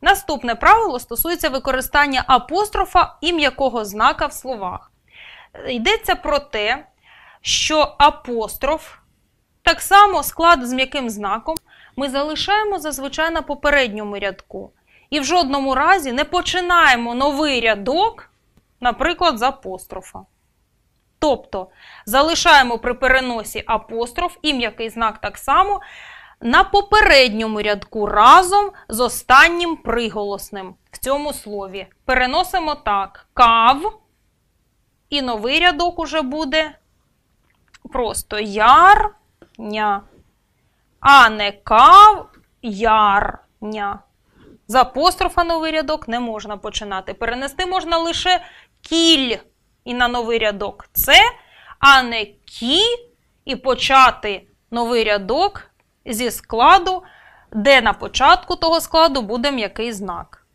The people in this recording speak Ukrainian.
Наступне правило стосується використання апострофа і м'якого знака в словах. Йдеться про те, що апостроф, так само склад з м'яким знаком, ми залишаємо зазвичай на попередньому рядку. І в жодному разі не починаємо новий рядок, наприклад, з апострофа. Тобто залишаємо при переносі апостроф і м'який знак так само на попередньому рядку разом з останнім приголосним в цьому слові. Переносимо так: кав, і новий рядок уже буде просто ярня. А не кав ярня. З апострофа новий рядок не можна починати. Перенести можна лише кіль і на новий рядок це, а не кі, і почати новий рядок зі складу, де на початку того складу буде м'який знак.